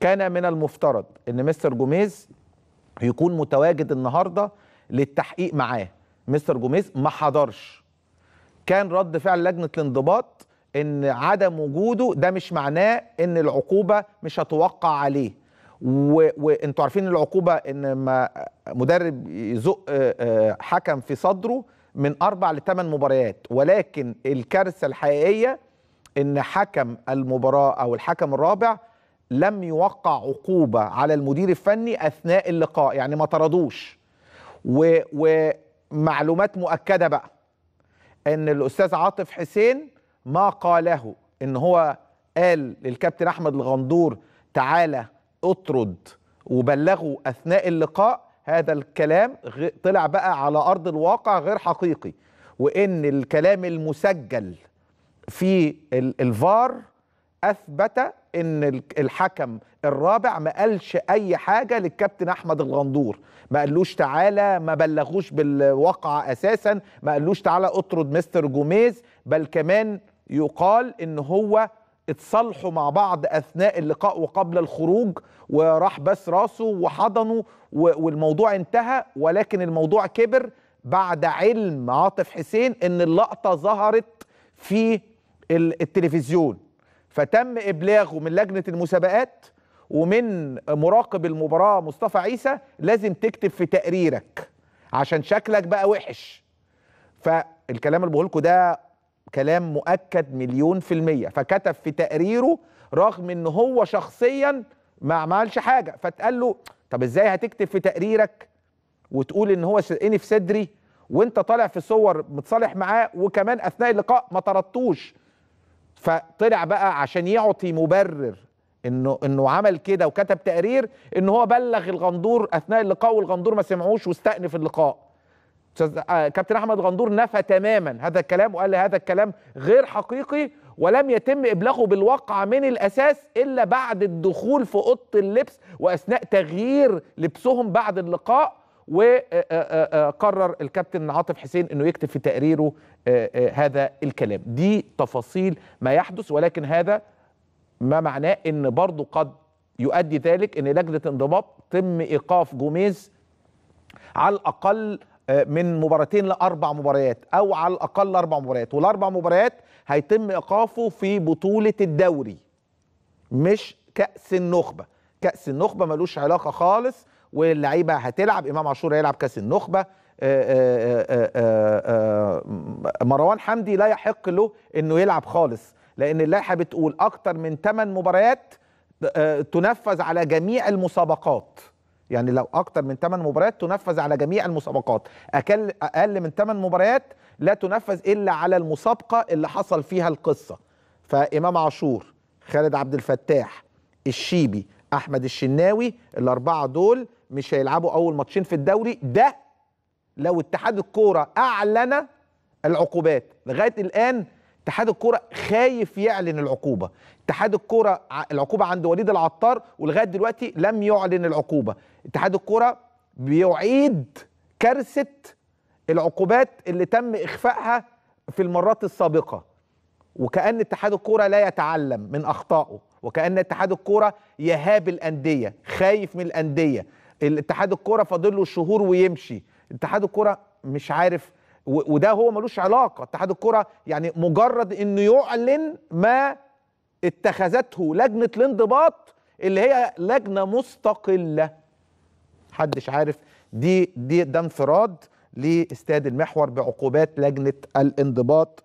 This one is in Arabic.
كان من المفترض ان مستر جوميز يكون متواجد النهارده للتحقيق معاه مستر جوميز ما حضرش كان رد فعل لجنه الانضباط ان عدم وجوده ده مش معناه ان العقوبه مش هتوقع عليه وانتوا عارفين العقوبه ان ما مدرب يزق حكم في صدره من اربع لثمان مباريات ولكن الكارثه الحقيقيه ان حكم المباراه او الحكم الرابع لم يوقع عقوبة على المدير الفني أثناء اللقاء يعني ما طردوش ومعلومات مؤكدة بقى أن الأستاذ عاطف حسين ما قاله أن هو قال للكابتن أحمد الغندور تعالى اطرد وبلغه أثناء اللقاء هذا الكلام طلع بقى على أرض الواقع غير حقيقي وأن الكلام المسجل في الفار اثبت ان الحكم الرابع ما قالش اي حاجه للكابتن احمد الغندور ما قالوش تعالى ما بلغوش بالواقعه اساسا ما قالوش تعالى اطرد مستر جوميز بل كمان يقال ان هو اتصالحوا مع بعض اثناء اللقاء وقبل الخروج وراح بس راسه وحضنه والموضوع انتهى ولكن الموضوع كبر بعد علم عاطف حسين ان اللقطه ظهرت في التلفزيون فتم ابلاغه من لجنه المسابقات ومن مراقب المباراه مصطفى عيسى لازم تكتب في تقريرك عشان شكلك بقى وحش فالكلام اللي بقولكوا ده كلام مؤكد مليون في المية فكتب في تقريره رغم ان هو شخصيا ما عملش حاجة فتقال له طب ازاي هتكتب في تقريرك وتقول ان هو سرقني في صدري وانت طالع في صور متصالح معاه وكمان اثناء اللقاء ما طردتوش فطلع بقى عشان يعطي مبرر انه انه عمل كده وكتب تقرير ان هو بلغ الغندور اثناء اللقاء والغندور ما سمعوش واستأنف اللقاء آه، كابتن احمد غندور نفى تماما هذا الكلام وقال هذا الكلام غير حقيقي ولم يتم ابلاغه بالواقعه من الاساس الا بعد الدخول في اوضه اللبس واثناء تغيير لبسهم بعد اللقاء وقرر الكابتن عاطف حسين انه يكتب في تقريره آه، آه، هذا الكلام دي تفاصيل ما يحدث ولكن هذا ما معناه ان برضه قد يؤدي ذلك ان لجنه انضباط تم ايقاف جوميز على الاقل آه، من مباراتين لاربع مباريات او على الاقل اربع مباريات والاربع مباريات هيتم ايقافه في بطوله الدوري مش كاس النخبه كاس النخبه ملوش علاقه خالص واللعيبه هتلعب امام عاشور هيلعب كاس النخبه آه، آه، آه، مروان حمدي لا يحق له انه يلعب خالص لان اللائحه بتقول اكتر من 8 مباريات تنفذ على جميع المسابقات يعني لو اكتر من 8 مباريات تنفذ على جميع المسابقات اقل اقل من 8 مباريات لا تنفذ الا على المسابقه اللي حصل فيها القصه فامام عاشور خالد عبد الفتاح الشيبي احمد الشناوي الاربعه دول مش هيلعبوا اول ماتشين في الدوري ده لو اتحاد الكوره اعلن العقوبات لغايه الان اتحاد الكوره خايف يعلن العقوبه اتحاد الكوره العقوبه عند وليد العطار ولغايه دلوقتي لم يعلن العقوبه اتحاد الكوره بيعيد كارثه العقوبات اللي تم اخفائها في المرات السابقه وكان اتحاد الكوره لا يتعلم من اخطائه وكان اتحاد الكوره يهاب الانديه خايف من الانديه الاتحاد الكوره فاضل له شهور ويمشي اتحاد الكوره مش عارف وده هو ملوش علاقه اتحاد الكوره يعني مجرد انه يعلن ما اتخذته لجنه الانضباط اللي هي لجنه مستقله محدش عارف دي دي ده انفراد لاستاد المحور بعقوبات لجنه الانضباط